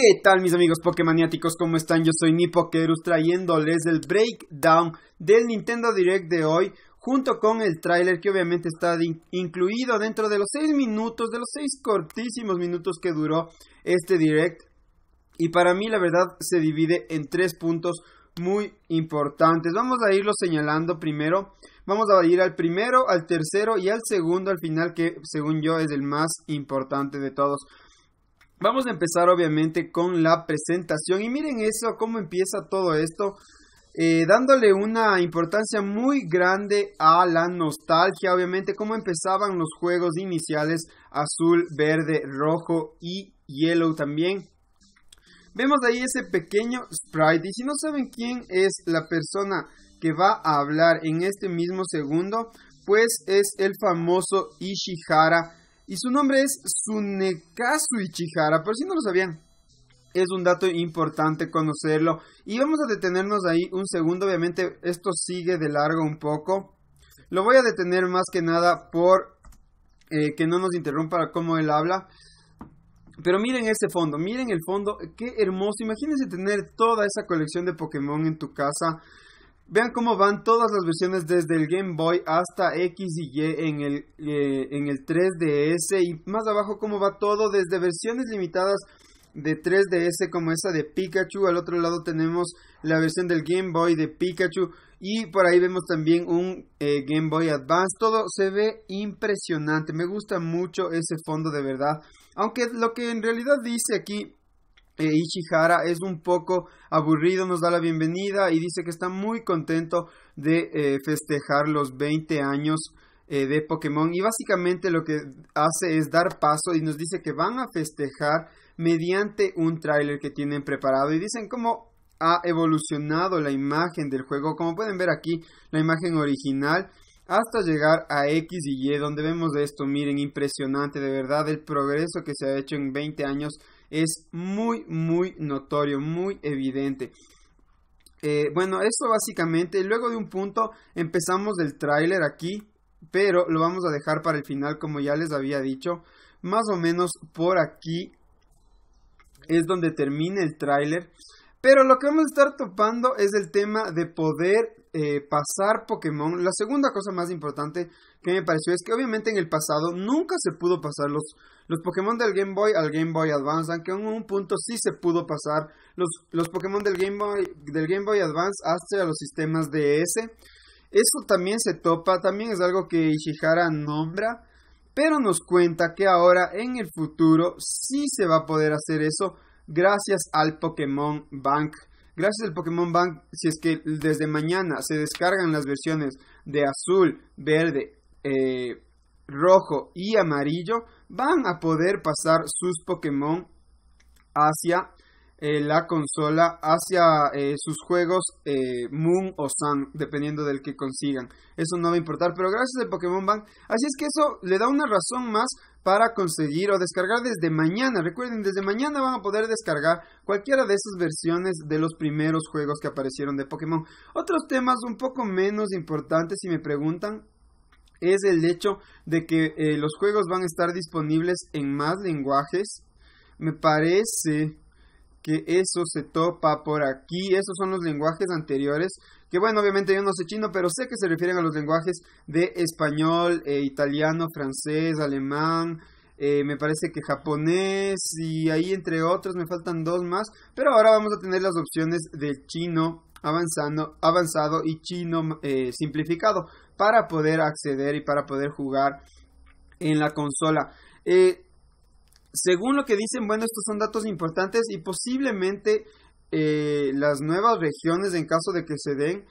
¿Qué tal mis amigos Pokemaniáticos? ¿Cómo están? Yo soy Nipokerus trayéndoles el breakdown del Nintendo Direct de hoy junto con el tráiler que obviamente está incluido dentro de los 6 minutos, de los 6 cortísimos minutos que duró este Direct. Y para mí la verdad se divide en 3 puntos muy importantes. Vamos a irlo señalando primero. Vamos a ir al primero, al tercero y al segundo al final que según yo es el más importante de todos. Vamos a empezar obviamente con la presentación y miren eso, cómo empieza todo esto, eh, dándole una importancia muy grande a la nostalgia, obviamente, cómo empezaban los juegos iniciales azul, verde, rojo y yellow también. Vemos ahí ese pequeño sprite y si no saben quién es la persona que va a hablar en este mismo segundo, pues es el famoso Ishihara y su nombre es Sunekazu Ichihara, por si no lo sabían. Es un dato importante conocerlo. Y vamos a detenernos ahí un segundo. Obviamente esto sigue de largo un poco. Lo voy a detener más que nada por eh, que no nos interrumpa cómo él habla. Pero miren ese fondo, miren el fondo, qué hermoso. Imagínense tener toda esa colección de Pokémon en tu casa. Vean cómo van todas las versiones desde el Game Boy hasta X y Y en el, eh, en el 3DS y más abajo cómo va todo desde versiones limitadas de 3DS como esa de Pikachu. Al otro lado tenemos la versión del Game Boy de Pikachu. Y por ahí vemos también un eh, Game Boy Advance. Todo se ve impresionante. Me gusta mucho ese fondo de verdad. Aunque lo que en realidad dice aquí eh, Ichihara es un poco aburrido, nos da la bienvenida y dice que está muy contento de eh, festejar los 20 años eh, de Pokémon y básicamente lo que hace es dar paso y nos dice que van a festejar mediante un tráiler que tienen preparado y dicen cómo ha evolucionado la imagen del juego, como pueden ver aquí la imagen original hasta llegar a X y Y donde vemos esto, miren impresionante de verdad el progreso que se ha hecho en 20 años es muy, muy notorio, muy evidente. Eh, bueno, eso básicamente, luego de un punto empezamos el tráiler aquí, pero lo vamos a dejar para el final como ya les había dicho. Más o menos por aquí es donde termina el tráiler. Pero lo que vamos a estar topando es el tema de poder eh, pasar Pokémon. La segunda cosa más importante que me pareció es que obviamente en el pasado nunca se pudo pasar los, los Pokémon del Game Boy al Game Boy Advance, aunque en un punto sí se pudo pasar los, los Pokémon del Game, Boy, del Game Boy Advance hasta los sistemas DS. Eso también se topa, también es algo que Ishihara nombra, pero nos cuenta que ahora en el futuro sí se va a poder hacer eso gracias al Pokémon Bank. Gracias al Pokémon Bank, si es que desde mañana se descargan las versiones de azul, verde eh, rojo y amarillo van a poder pasar sus Pokémon hacia eh, la consola, hacia eh, sus juegos Moon o Sun, dependiendo del que consigan. Eso no va a importar, pero gracias al Pokémon Bank. Así es que eso le da una razón más para conseguir o descargar desde mañana. Recuerden, desde mañana van a poder descargar cualquiera de esas versiones de los primeros juegos que aparecieron de Pokémon. Otros temas un poco menos importantes, si me preguntan, es el hecho de que eh, los juegos van a estar disponibles en más lenguajes. Me parece que eso se topa por aquí. Esos son los lenguajes anteriores. Que bueno, obviamente yo no sé chino, pero sé que se refieren a los lenguajes de español, eh, italiano, francés, alemán. Eh, me parece que japonés y ahí entre otros me faltan dos más. Pero ahora vamos a tener las opciones del chino avanzando, avanzado y chino eh, simplificado para poder acceder y para poder jugar en la consola. Eh, según lo que dicen, bueno, estos son datos importantes y posiblemente eh, las nuevas regiones, en caso de que se den,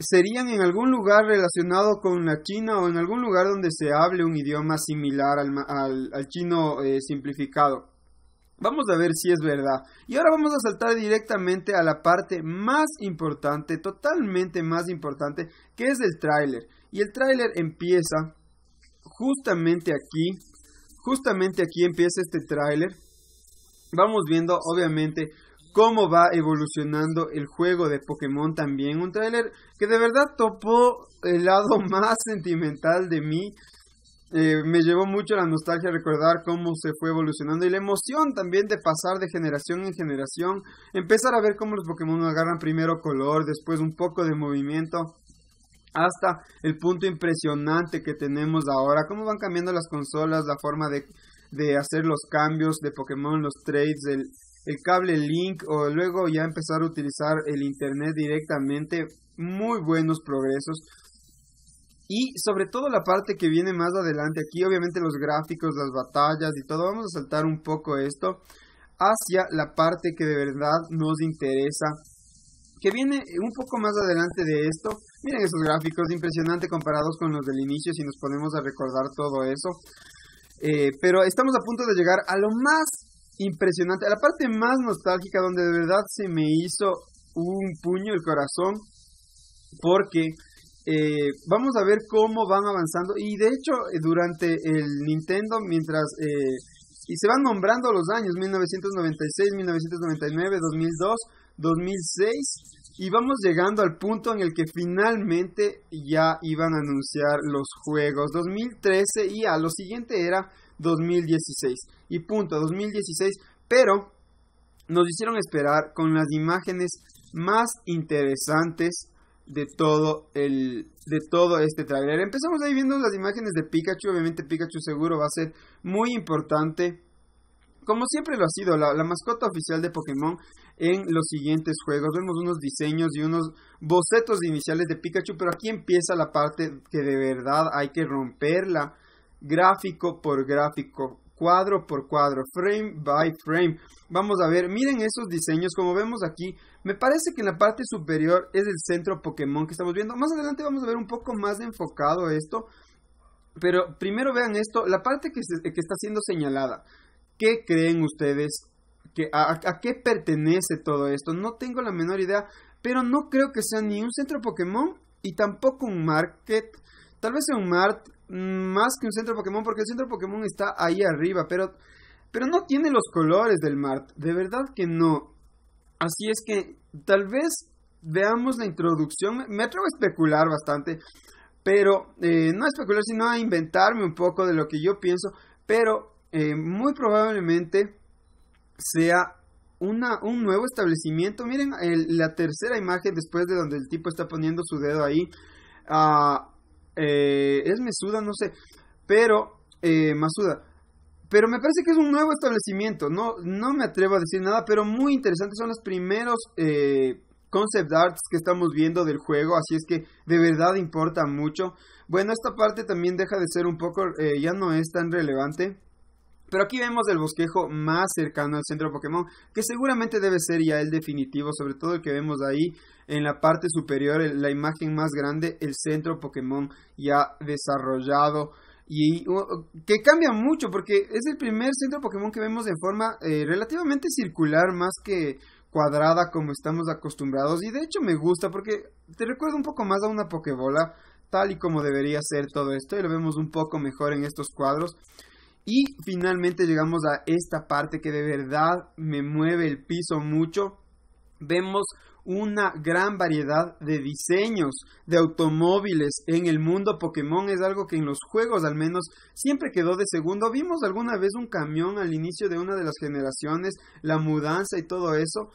serían en algún lugar relacionado con la China o en algún lugar donde se hable un idioma similar al, chino simplificado. Vamos a ver si es verdad. Y ahora vamos a saltar directamente a la parte más importante, totalmente más importante, que es el tráiler. Y el tráiler empieza justamente aquí. Justamente aquí empieza este tráiler. Vamos viendo, obviamente, cómo va evolucionando el juego de Pokémon también. Un tráiler que de verdad topó el lado más sentimental de mí eh, me llevó mucho la nostalgia recordar cómo se fue evolucionando y la emoción también de pasar de generación en generación, empezar a ver cómo los Pokémon agarran primero color, después un poco de movimiento, hasta el punto impresionante que tenemos ahora, cómo van cambiando las consolas, la forma de, hacer los cambios de Pokémon, los trades, el, el cable link o luego ya empezar a utilizar el internet directamente, muy buenos progresos. Y sobre todo la parte que viene más adelante, aquí obviamente los gráficos, las batallas y todo, vamos a saltar un poco esto hacia la parte que de verdad nos interesa. Que viene un poco más adelante de esto. Miren esos gráficos, impresionante comparados con los del inicio si nos ponemos a recordar todo eso. Eh, pero estamos a punto de llegar a lo más impresionante, a la parte más nostálgica donde de verdad se me hizo un puño el corazón. Porque eh, vamos a ver cómo van avanzando. Y de hecho, eh, durante el Nintendo, mientras... Eh, y se van nombrando los años, 1996, 1999, 2002, 2006. Y vamos llegando al punto en el que finalmente ya iban a anunciar los juegos. 2013 y a lo siguiente era 2016. Y punto, 2016. Pero nos hicieron esperar con las imágenes más interesantes de todo el de todo este trailer. Empezamos ahí viendo las imágenes de Pikachu. Obviamente Pikachu seguro va a ser muy importante. Como siempre lo ha sido, la, la mascota oficial de Pokémon en los siguientes juegos. Vemos unos diseños y unos bocetos iniciales de Pikachu, pero aquí empieza la parte que de verdad hay que romperla gráfico por gráfico cuadro por cuadro, frame by frame. Vamos a ver, miren esos diseños, como vemos aquí, me parece que en la parte superior es el centro Pokémon que estamos viendo. Más adelante vamos a ver un poco más de enfocado esto, pero primero vean esto, la parte que, está siendo señalada. ¿Qué creen ustedes? a, ¿A qué pertenece todo esto? No tengo la menor idea, pero no creo que sea ni un centro Pokémon y tampoco un market. Tal vez sea un mart, más que un centro Pokémon, porque el centro Pokémon está ahí arriba, pero, pero no tiene los colores del Mart, de verdad que no. Así es que tal vez veamos la introducción, me atrevo a especular bastante, pero eh, no a especular, sino a inventarme un poco de lo que yo pienso, pero eh, muy probablemente sea un nuevo establecimiento. Miren la tercera imagen después de donde el tipo está poniendo su dedo ahí. Ah, eh, es Mesuda, no sé. Pero, eh, Masuda. Pero me parece que es un nuevo establecimiento. No, me atrevo a decir nada, pero muy interesante. Son los primeros eh, concept arts que estamos viendo del juego. Así es que de verdad importa mucho. Bueno, esta parte también deja de ser un poco, eh, ya no es tan relevante. Pero aquí vemos el bosquejo más cercano al centro Pokémon, que seguramente debe ser ya el definitivo, sobre todo el que vemos ahí en la parte superior, la imagen más grande, el centro Pokémon ya desarrollado. Y que cambia mucho porque es el primer centro Pokémon que vemos de forma eh, relativamente circular más que cuadrada como estamos acostumbrados. Y de hecho me gusta porque te recuerda un poco más a una Pokébola tal y como debería ser todo esto. Y lo vemos un poco mejor en estos cuadros. Y finalmente llegamos a esta parte que de verdad me mueve el piso mucho. Vemos una gran variedad de diseños de automóviles en el mundo Pokémon es algo que en los juegos al menos siempre quedó de segundo. Vimos alguna vez un camión al inicio de una de las generaciones, la mudanza y todo eso,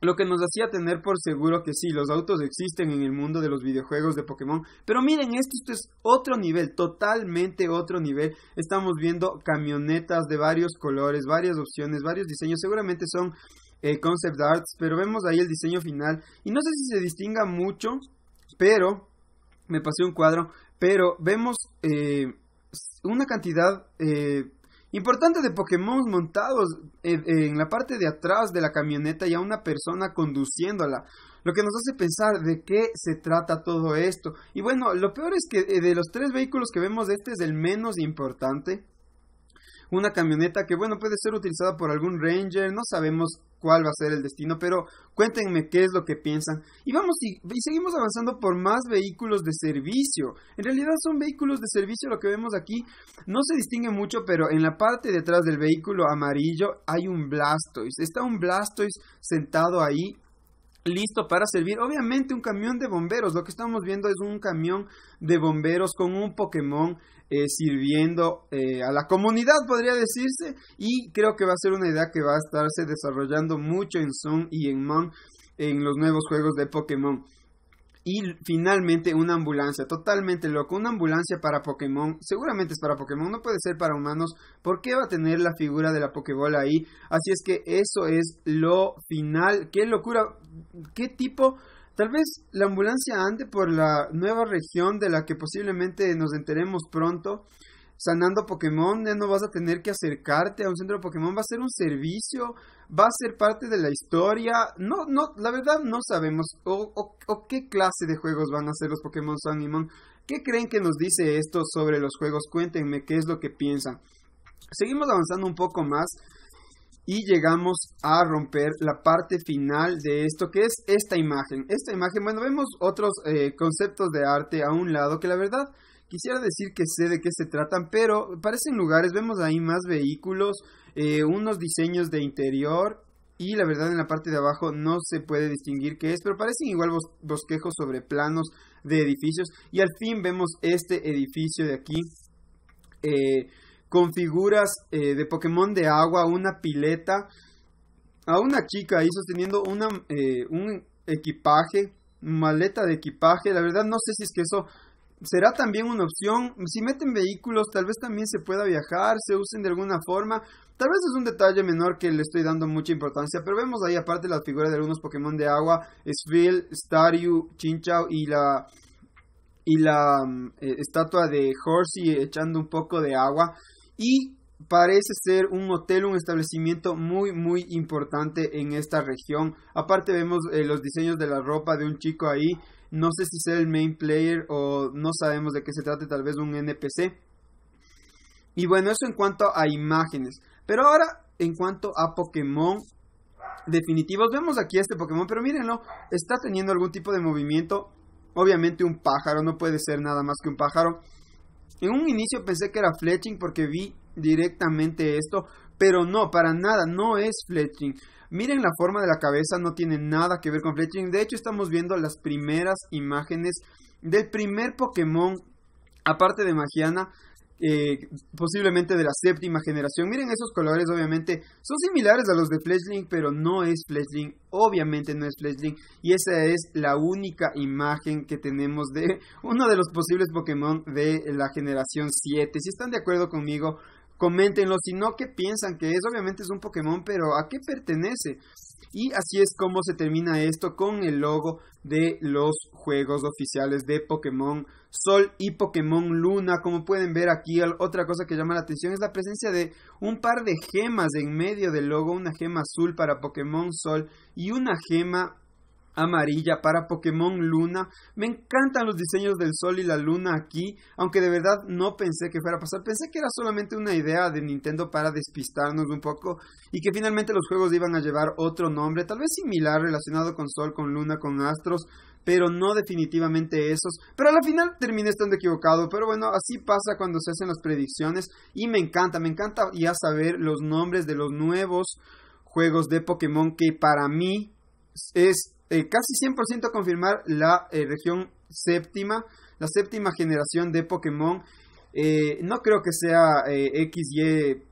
lo que nos hacía tener por seguro que sí, los autos existen en el mundo de los videojuegos de Pokémon. Pero miren, esto, es otro nivel, totalmente otro nivel. Estamos viendo camionetas de varios colores, varias opciones, varios diseños. Seguramente son eh, concept arts, pero vemos ahí el diseño final. Y no sé si se distinga mucho, pero... Me pasé un cuadro, pero vemos eh, una cantidad... Eh, Importante de Pokémon montados en, la parte de atrás de la camioneta y a una persona conduciéndola. Lo que nos hace pensar de qué se trata todo esto. Y bueno, lo peor es que eh, de los tres vehículos que vemos, este es el menos importante una camioneta que, bueno, puede ser utilizada por algún ranger, no sabemos cuál va a ser el destino, pero cuéntenme qué es lo que piensan. Y vamos y, seguimos avanzando por más vehículos de servicio. En realidad son vehículos de servicio lo que vemos aquí. No se distingue mucho, pero en la parte detrás del vehículo amarillo hay un Blastoise. Está un Blastoise sentado ahí listo para servir. Obviamente un camión de bomberos, lo que estamos viendo es un camión de bomberos con un Pokémon eh, sirviendo eh, a la comunidad, podría decirse, y creo que va a ser una idea que va a estarse desarrollando mucho en Zoom y en Mon en los nuevos juegos de Pokémon. Y finalmente una ambulancia, totalmente loco, una ambulancia para Pokémon, seguramente es para Pokémon, no puede ser para humanos, ¿por qué va a tener la figura de la Pokébola ahí? Así es que eso es lo final, qué locura, qué tipo, tal vez la ambulancia ande por la nueva región de la que posiblemente nos enteremos pronto, sanando Pokémon, ya no vas a tener que acercarte a un centro de Pokémon, va a ser un servicio, va a ser parte de la historia. No, no, la verdad no sabemos o, qué clase de juegos van a ser los Pokémon Sun ¿Qué creen que nos dice esto sobre los juegos? Cuéntenme qué es lo que piensan. Seguimos avanzando un poco más y llegamos a romper la parte final de esto que es esta imagen. Esta imagen, bueno, vemos otros eh, conceptos de arte a un lado que la verdad Quisiera decir que sé de qué se tratan, pero parecen lugares, vemos ahí más vehículos, eh, unos diseños de interior y la verdad en la parte de abajo no se puede distinguir qué es, pero parecen igual bosquejos sobre planos de edificios y al fin vemos este edificio de aquí eh, con figuras eh, de Pokémon de agua, una pileta, a una chica ahí sosteniendo un equipaje, maleta de equipaje, la verdad no sé si es que eso será también una opción. Si meten vehículos, tal vez también se pueda viajar, se usen de alguna forma. Tal vez es un detalle menor que le estoy dando mucha importancia, pero vemos ahí aparte las figuras de algunos Pokémon de agua, Sphil, Staryu, Chinchou y la y la mm, eh, estatua de Horsey echando un poco de agua y parece ser un hotel, un establecimiento muy, muy importante en esta región. Aparte vemos eh, los diseños de la ropa de un chico ahí no sé si ser el main player o no sabemos de qué se trate, tal vez un NPC. Y bueno, eso en cuanto a imágenes. Pero ahora, en cuanto a Pokémon definitivos, vemos aquí este Pokémon, pero mírenlo, está teniendo algún tipo de movimiento. Obviamente un pájaro, no puede ser nada más que un pájaro. En un inicio pensé que era fletching porque vi directamente esto, pero no, para nada, no es fletching. Miren la forma de la cabeza, no tiene nada que ver con fletching. De hecho, estamos viendo las primeras imágenes del primer Pokémon, aparte de Magiana, eh, posiblemente de la séptima generación. Miren esos colores, obviamente, son similares a los de Fledgling, pero no es Fledgling, obviamente no es Fledgling. Y esa es la única imagen que tenemos de uno de los posibles Pokémon de la generación 7. Si están de acuerdo conmigo, coméntenlo, no qué piensan que es. Obviamente es un Pokémon, pero ¿a qué pertenece? Y así es como se termina esto con el logo de los juegos oficiales de Pokémon Sol y Pokémon Luna. Como pueden ver aquí, otra cosa que llama la atención es la presencia de un par de gemas en medio del logo, una gema azul para Pokémon Sol y una gema amarilla para Pokémon Luna. Me encantan los diseños del sol y la luna aquí, aunque de verdad no pensé que fuera a pasar. Pensé que era solamente una idea de Nintendo para despistarnos un poco y que finalmente los juegos iban a llevar otro nombre, tal vez similar, relacionado con sol, con luna, con astros, pero no definitivamente esos. Pero al final terminé estando equivocado, pero bueno, así pasa cuando se hacen las predicciones y me encanta, me encanta ya saber los nombres de los nuevos juegos de Pokémon que para mí es eh, casi 100% confirmar la eh, región séptima, la séptima generación de Pokémon. Eh, no creo que sea XY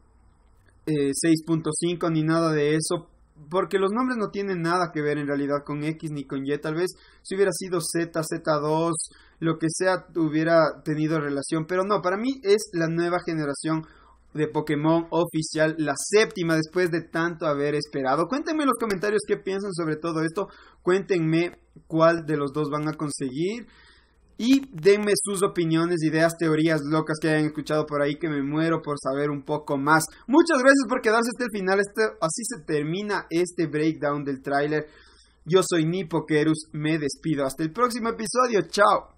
6.5 ni nada de eso, porque los nombres no tienen nada que ver en realidad con X ni con Y. Tal vez si hubiera sido Z, Z2, lo que sea, hubiera tenido relación, pero no, para mí es la nueva generación de Pokémon oficial, la séptima después de tanto haber esperado. Cuéntenme en los comentarios qué piensan sobre todo esto, cuéntenme cuál de los dos van a conseguir y denme sus opiniones, ideas, teorías locas que hayan escuchado por ahí que me muero por saber un poco más. Muchas gracias por quedarse hasta el final, este, así se termina este breakdown del tráiler. Yo soy Nipokerus me despido hasta el próximo episodio, chao.